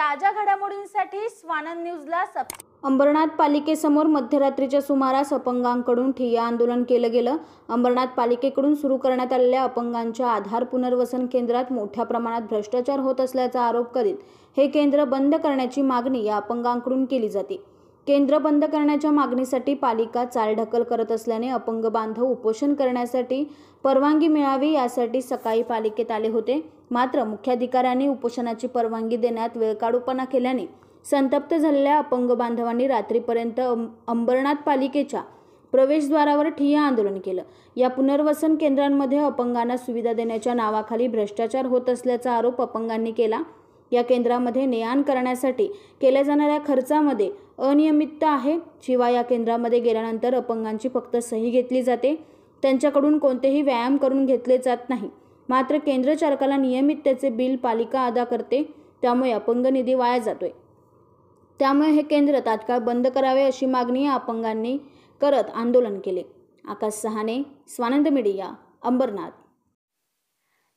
ताज्या घडामोडींसाठी स्वानंद न्यूजला सब अंबरनाथ पालिकेसमोर मध्यरात्रीच्या सुमारास अपंगांकडून ठिय्या आंदोलन केलं गेलं अंबरनाथ पालिकेकडून सुरू करण्यात आलेल्या अपंगांच्या आधार पुनर्वसन केंद्रात मोठ्या प्रमाणात भ्रष्टाचार होत असल्याचा आरोप करीत हे केंद्र बंद करण्याची मागणी या अपंगांकडून केली जाते केंद्र बंद करण्याच्या मागणीसाठी पालिका चालढकल करत असल्याने अपंग बांधव उपोषण करण्यासाठी परवानगी मिळावी यासाठी सकाळी पालिकेत आले होते मात्र मुख्याधिकाऱ्यांनी उपोषणाची परवानगी देण्यात वेळकाडूपणा केल्याने संतप्त झालेल्या अपंग बांधवांनी रात्रीपर्यंत अंबरनाथ पालिकेच्या प्रवेशद्वारावर ठिय्या आंदोलन केलं या पुनर्वसन केंद्रांमध्ये अपंगांना सुविधा देण्याच्या नावाखाली भ्रष्टाचार होत असल्याचा आरोप अपंगांनी केला या केंद्रामध्ये ने करण्यासाठी केल्या जाणाऱ्या खर्चामध्ये अनियमितता आहे शिवाय या केंद्रामध्ये गेल्यानंतर अपंगांची फक्त सही घेतली जाते त्यांच्याकडून कोणतेही व्यायाम करून घेतले जात नाही मात्र केंद्रचालकाला नियमित त्याचे बिल पालिका अदा करते त्यामुळे अपंग निधी वाया जातोय त्यामुळे हे केंद्र तात्काळ बंद करावे अशी मागणी अपंगांनी करत आंदोलन केले आकाश सहाने स्वानंद मीडिया अंबरनाथ